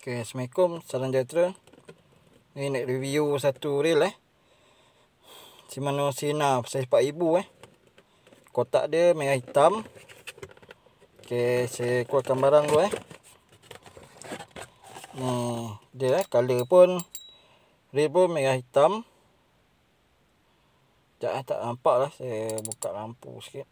Okay, Assalamualaikum, salam jatera Ni nak review satu reel eh Shimano Sina Saiz Ibu eh Kotak dia merah hitam Okay, saya keluarkan barang tu eh Ni dia eh, colour pun Reel pun merah hitam Sekejap eh, tak nampak lah Saya buka lampu sikit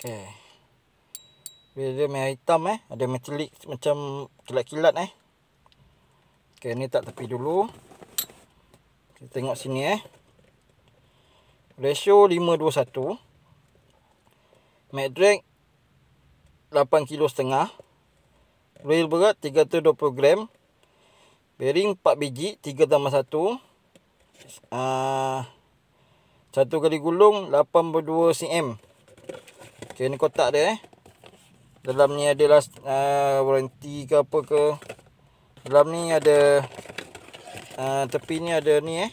Okey. Eh. Bila dia merah hitam eh, ada metalik macam kilat-kilat eh. Okey, ni tak tepi dulu. Kita tengok sini eh. Ratio 521. Mag drag 8 kilo setengah. Rail berat 320 gram. Bearing 4 biji 3 tambah 1. Ah uh, satu kali gulung 82 cm. Okay ni kotak dia eh. Dalam ni ada uh, warranty ke apa ke. Dalam ni ada. Uh, tepi ni ada ni eh.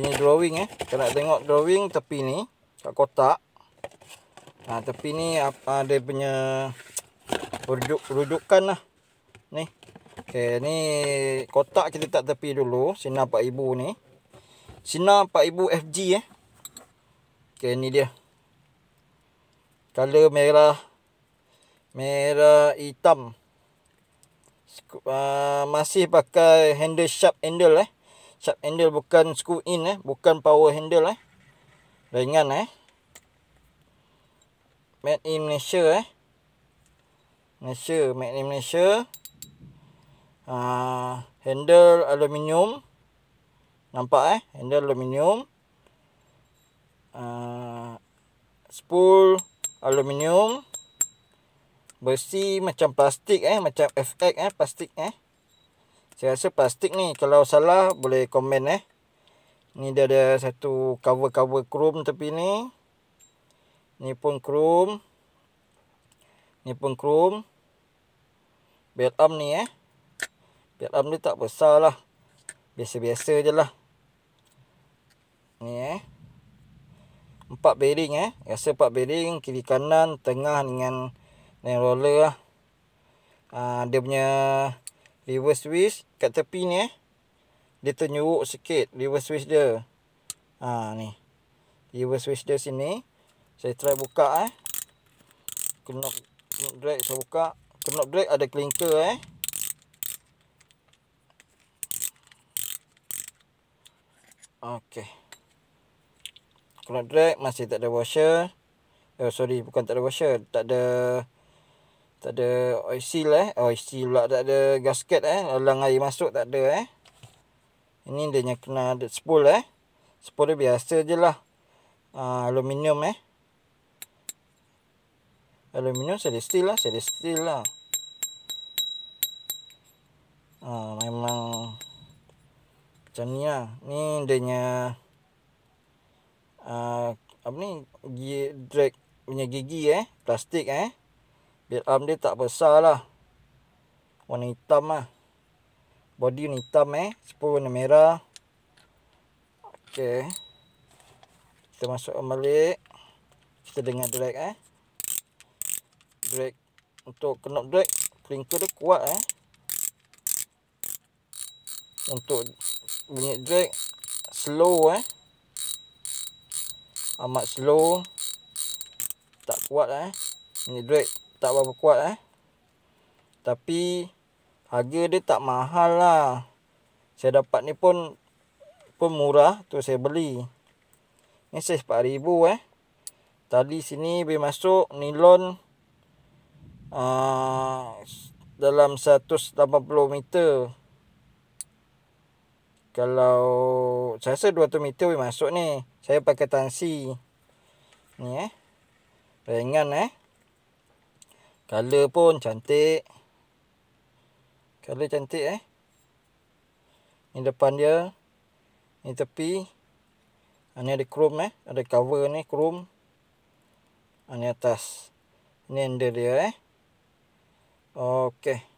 Ini drawing eh. Kita nak tengok drawing tepi ni. Kat kotak. Uh, tepi ni apa uh, dia punya. Rujuk, rujukan lah. Ni. Okay ni kotak kita tak tepi dulu. Sinar 4000 ni. Sinar 4000 FG eh. Okay ni dia. Color merah Merah hitam uh, Masih pakai handle sharp handle eh Sharp handle bukan screw in eh Bukan power handle eh Ringan eh Made in Malaysia eh Malaysia Made in Malaysia uh, Handle aluminium Nampak eh Handle aluminium uh, Spool Spool aluminium besi macam plastik eh macam FX eh plastik eh saya rasa plastik ni kalau salah boleh komen eh ni dia ada satu cover cover chrome tepi ni ni pun chrome ni pun chrome belt arm ni eh belt arm ni tak besar lah biasa-biasa je lah ni eh empat bearing eh. Rasa empat bearing kiri kanan tengah dengan dengan roller lah. Ah, dia punya reverse switch kat tepi ni eh. Dia ternyuruk sikit reverse switch dia. Ha ni. Reverse switch dia sini. Saya try buka eh. Kena drag saya buka. Kena drag ada clinker eh. Okay aku nak drag masih tak ada washer. Oh sorry bukan tak ada washer, tak ada tak ada oil seal eh. Oil seal pula tak ada gasket eh. Alang air masuk tak ada eh. Ini dia nak kena ada spool eh. Spool dia biasa je lah. Uh, aluminium eh. Aluminium saya steel lah. Saya steel lah. Uh, memang macam ni lah. Ni dia nak uh, apa ni drag punya gigi eh plastik eh build arm dia tak besar lah warna hitam lah body warna hitam eh sepul warna merah ok kita masuk balik kita dengar drag eh drag untuk kenop drag clinker dia kuat eh untuk bunyi drag slow eh amat slow tak kuat eh ni drag tak berapa kuat eh tapi harga dia tak mahal lah saya dapat ni pun pun murah tu saya beli ni saya RM4,000 eh tali sini boleh masuk nilon uh, dalam 180 meter kalau saya rasa 200 meter boleh masuk ni saya pakai tansi ni eh ringan eh color pun cantik color cantik eh ni depan dia ni tepi ah, ni ada chrome eh ada cover ni chrome ah, ni atas ni under dia eh okey